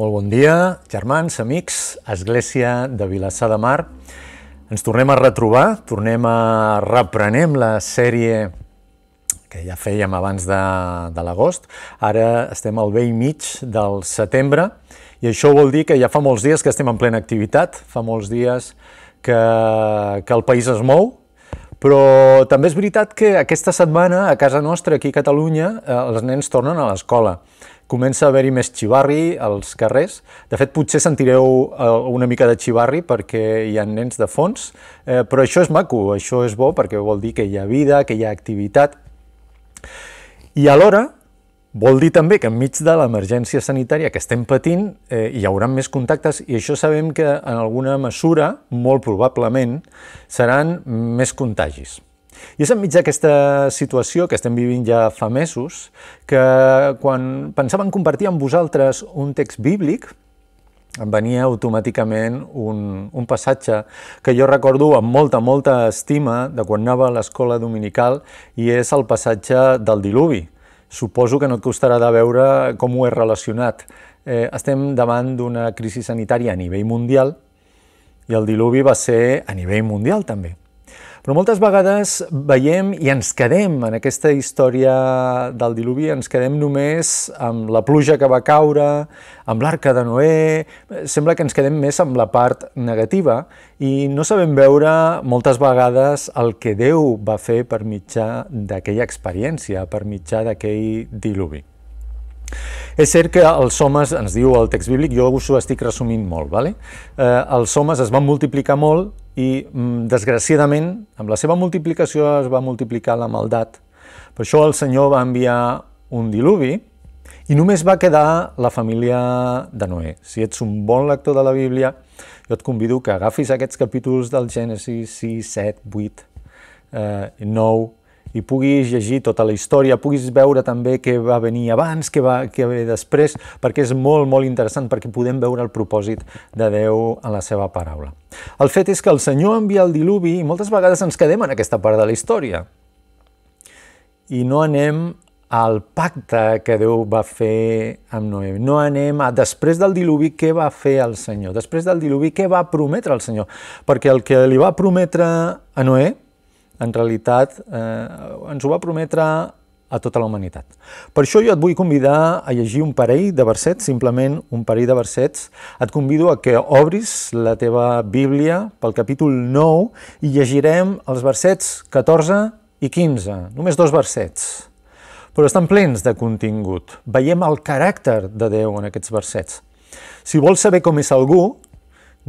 Molt bon dia, germans, amics, Església de Vilassar de Mar. Ens tornem a retrobar, tornem a reprenem la sèrie que ja fèiem abans de, de l'agost. Ara estem al vell mig del setembre i això vol dir que ja fa molts dies que estem en plena activitat, fa molts dies que, que el país es mou, però també és veritat que aquesta setmana a casa nostra, aquí a Catalunya, eh, els nens tornen a l'escola comença a haver-hi més xivarri als carrers. De fet, potser sentireu eh, una mica de xivarri perquè hi ha nens de fons, eh, però això és maco, això és bo perquè vol dir que hi ha vida, que hi ha activitat. I alhora, Vol dir també que enmig de l'emergència sanitària que estem patint eh, hi haurà més contactes i això sabem que en alguna mesura, molt probablement, seran més contagis. I és enmig d'aquesta situació que estem vivint ja fa mesos, que quan en compartir amb vosaltres un text bíblic, em venia automàticament un, un passatge que jo recordo amb molta, molta estima de quan anava a l'escola dominical i és el passatge del diluvi. Suposo que no et costarà de veure com ho he relacionat. Eh, estem davant d'una crisi sanitària a nivell mundial i el diluvi va ser a nivell mundial també. Però moltes vegades veiem i ens quedem en aquesta història del diluvi, ens quedem només amb la pluja que va caure, amb l'arca de Noé, sembla que ens quedem més amb la part negativa i no sabem veure moltes vegades el que Déu va fer per mitjà d'aquella experiència, per mitjà d'aquell diluvi. És cert que els homes, ens diu el text bíblic, jo us ho estic resumint molt, vale? eh, els homes es van multiplicar molt i, mm, desgraciadament, amb la seva multiplicació es va multiplicar la maldat. Per això el Senyor va enviar un diluvi i només va quedar la família de Noé. Si ets un bon lector de la Bíblia, jo et convido que agafis aquests capítols del Gènesis 6, 7, 8, eh, 9, i puguis llegir tota la història, puguis veure també què va venir abans, què va què ve després, perquè és molt, molt interessant, perquè podem veure el propòsit de Déu en la seva paraula. El fet és que el Senyor envia el diluvi i moltes vegades ens quedem en aquesta part de la història i no anem al pacte que Déu va fer amb Noé. No anem a després del diluvi què va fer el Senyor, després del diluvi què va prometre el Senyor, perquè el que li va prometre a Noé en realitat eh, ens ho va prometre a tota la humanitat. Per això jo et vull convidar a llegir un parell de versets, simplement un parell de versets. Et convido a que obris la teva Bíblia pel capítol 9 i llegirem els versets 14 i 15, només dos versets. Però estan plens de contingut. Veiem el caràcter de Déu en aquests versets. Si vols saber com és algú,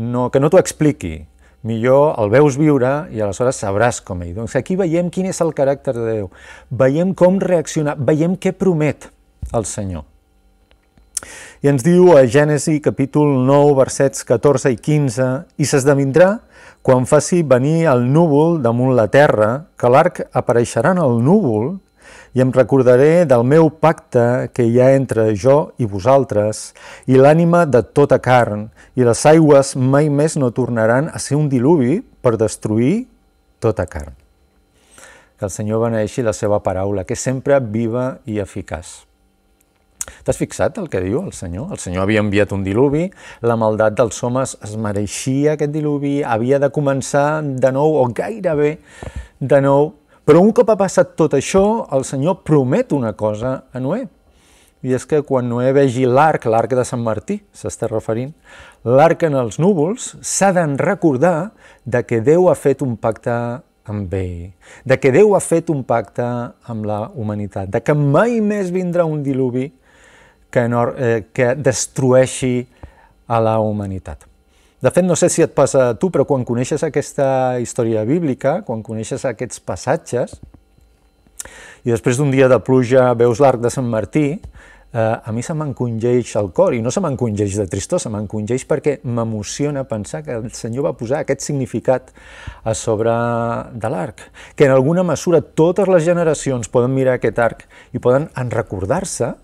no, que no t'ho expliqui, millor el veus viure i aleshores sabràs com ell. Doncs aquí veiem quin és el caràcter de Déu, veiem com reacciona, veiem què promet el Senyor. I ens diu a Gènesi capítol 9, versets 14 i 15, i s'esdevindrà quan faci venir el núvol damunt la terra, que l'arc apareixerà en el núvol i em recordaré del meu pacte que hi ha entre jo i vosaltres i l'ànima de tota carn, i les aigües mai més no tornaran a ser un diluvi per destruir tota carn. Que el Senyor beneixi la seva paraula, que és sempre viva i eficaç. T'has fixat el que diu el Senyor? El Senyor havia enviat un diluvi, la maldat dels homes es mereixia aquest diluvi, havia de començar de nou o gairebé de nou però un cop ha passat tot això, el Senyor promet una cosa a Noé, i és que quan Noé vegi l'arc, l'arc de Sant Martí, s'està referint, l'arc en els núvols, s'ha de recordar de que Déu ha fet un pacte amb ell, de que Déu ha fet un pacte amb la humanitat, de que mai més vindrà un diluvi que, no, eh, que destrueixi a la humanitat. De fet, no sé si et passa a tu, però quan coneixes aquesta història bíblica, quan coneixes aquests passatges, i després d'un dia de pluja veus l'arc de Sant Martí, eh, a mi se m'encongeix el cor, i no se m'encongeix de tristor, se m'encongeix perquè m'emociona pensar que el Senyor va posar aquest significat a sobre de l'arc, que en alguna mesura totes les generacions poden mirar aquest arc i poden en recordar-se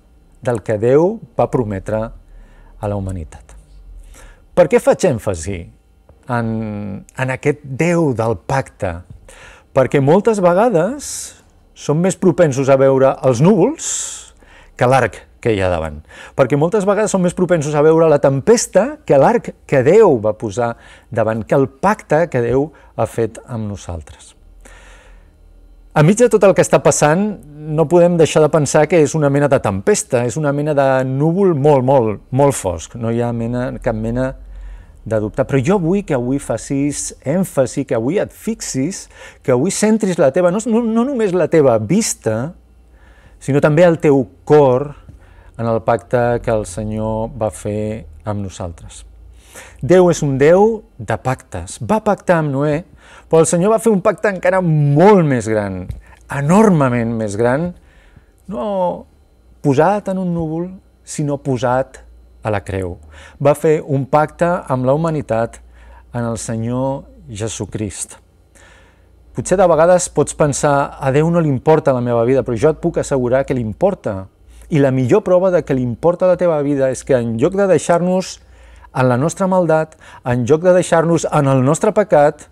del que Déu va prometre a la humanitat. Per què faig èmfasi en, en aquest Déu del pacte? Perquè moltes vegades som més propensos a veure els núvols que l'arc que hi ha davant. Perquè moltes vegades som més propensos a veure la tempesta que l'arc que Déu va posar davant, que el pacte que Déu ha fet amb nosaltres. mig de tot el que està passant, no podem deixar de pensar que és una mena de tempesta, és una mena de núvol molt, molt, molt fosc. No hi ha mena, cap mena dubte. Però jo vull que avui facis èmfasi, que avui et fixis, que avui centris la teva, no, no només la teva vista, sinó també el teu cor en el pacte que el Senyor va fer amb nosaltres. Déu és un Déu de pactes. Va pactar amb Noé, però el Senyor va fer un pacte encara molt més gran, enormement més gran, no posat en un núvol, sinó posat a la creu. Va fer un pacte amb la humanitat en el Senyor Jesucrist. Potser de vegades pots pensar, a Déu no li importa la meva vida, però jo et puc assegurar que li importa. I la millor prova de que li importa la teva vida és que en lloc de deixar-nos en la nostra maldat, en lloc de deixar-nos en el nostre pecat,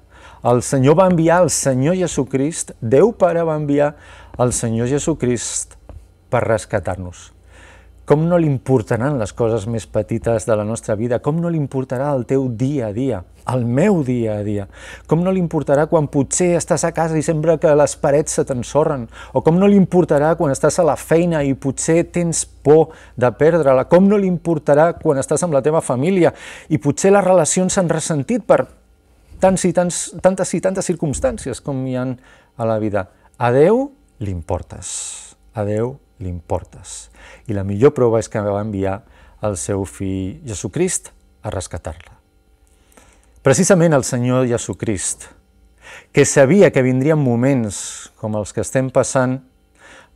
el Senyor va enviar el Senyor Jesucrist, Déu Pare va enviar el Senyor Jesucrist per rescatar-nos. Com no li importaran les coses més petites de la nostra vida? Com no li importarà el teu dia a dia? El meu dia a dia? Com no li importarà quan potser estàs a casa i sembla que les parets se t'ensorren? O com no li importarà quan estàs a la feina i potser tens por de perdre-la? Com no li importarà quan estàs amb la teva família i potser les relacions s'han ressentit per tants i tants, tantes i tantes circumstàncies com hi han a la vida? A Déu li importes. A Déu li importes. I la millor prova és que va enviar el seu fill Jesucrist a rescatar-la. Precisament el Senyor Jesucrist, que sabia que vindrien moments com els que estem passant,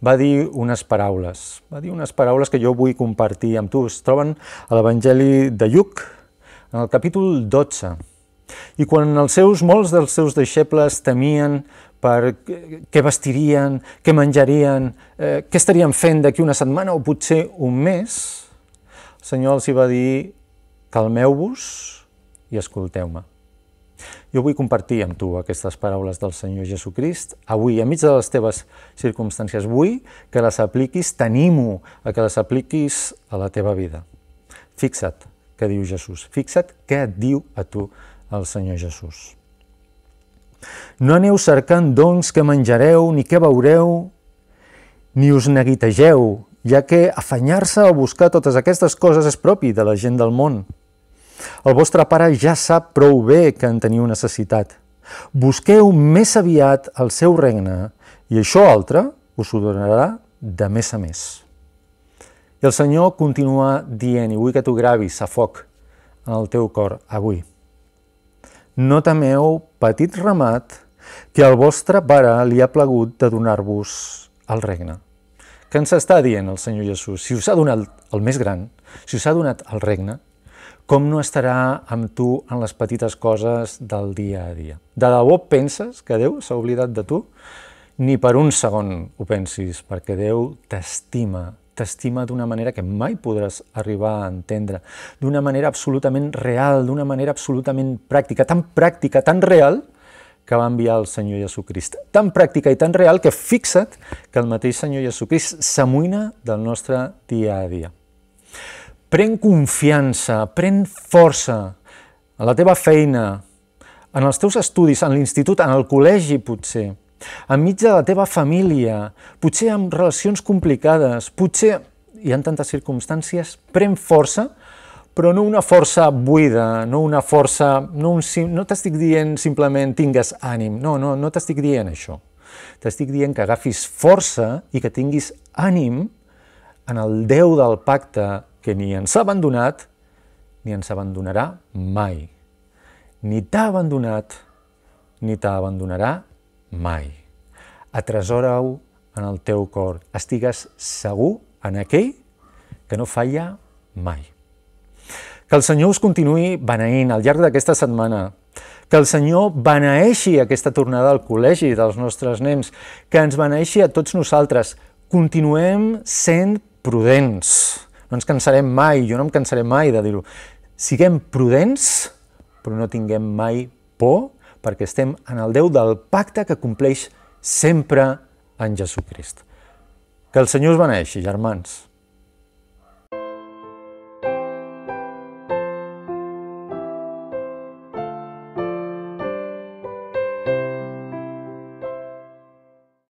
va dir unes paraules, va dir unes paraules que jo vull compartir amb tu. Es troben a l'Evangeli de Lluc, en el capítol 12. I quan els seus, molts dels seus deixebles temien per què vestirien, què menjarien, eh, què estarien fent d'aquí una setmana o potser un mes, el Senyor els hi va dir, calmeu-vos i escolteu-me. Jo vull compartir amb tu aquestes paraules del Senyor Jesucrist avui, enmig de les teves circumstàncies. Vull que les apliquis, t'animo a que les apliquis a la teva vida. Fixa't què diu Jesús, fixa't què et diu a tu el Senyor Jesús. No aneu cercant, doncs, que menjareu ni què beureu, ni us neguitegeu, ja que afanyar-se a buscar totes aquestes coses és propi de la gent del món. El vostre pare ja sap prou bé que en teniu necessitat. Busqueu més aviat el seu regne i això altre us ho donarà de més a més. I el Senyor continua dient, i vull que t'ho gravis a foc en el teu cor avui. No temeu petit ramat que el vostre pare li ha plegut de donar-vos el regne. Què ens està dient el Senyor Jesús? Si us ha donat el més gran, si us ha donat el regne, com no estarà amb tu en les petites coses del dia a dia? De debò penses que Déu s'ha oblidat de tu? Ni per un segon ho pensis, perquè Déu t'estima, t'estima d'una manera que mai podràs arribar a entendre, d'una manera absolutament real, d'una manera absolutament pràctica, tan pràctica, tan real, que va enviar el Senyor Jesucrist. Tan pràctica i tan real que fixa't que el mateix Senyor Jesucrist s'amoïna del nostre dia a dia. Pren confiança, pren força en la teva feina, en els teus estudis, en l'institut, en el col·legi potser, enmig de la teva família, potser amb relacions complicades, potser hi ha tantes circumstàncies, pren força però no una força buida, no una força... No, un, no t'estic dient simplement tingues ànim, no, no, no t'estic dient això. T'estic dient que agafis força i que tinguis ànim en el Déu del pacte que ni ens ha abandonat ni ens abandonarà mai. Ni t'ha abandonat ni t'abandonarà mai. Atresora-ho en el teu cor. Estigues segur en aquell que no falla mai. Que el Senyor us continuï beneint al llarg d'aquesta setmana. Que el Senyor beneeixi aquesta tornada al col·legi dels nostres nens. Que ens beneeixi a tots nosaltres. Continuem sent prudents. No ens cansarem mai, jo no em cansaré mai de dir-ho. Siguem prudents, però no tinguem mai por, perquè estem en el Déu del pacte que compleix sempre en Jesucrist. Que el Senyor us beneixi, germans.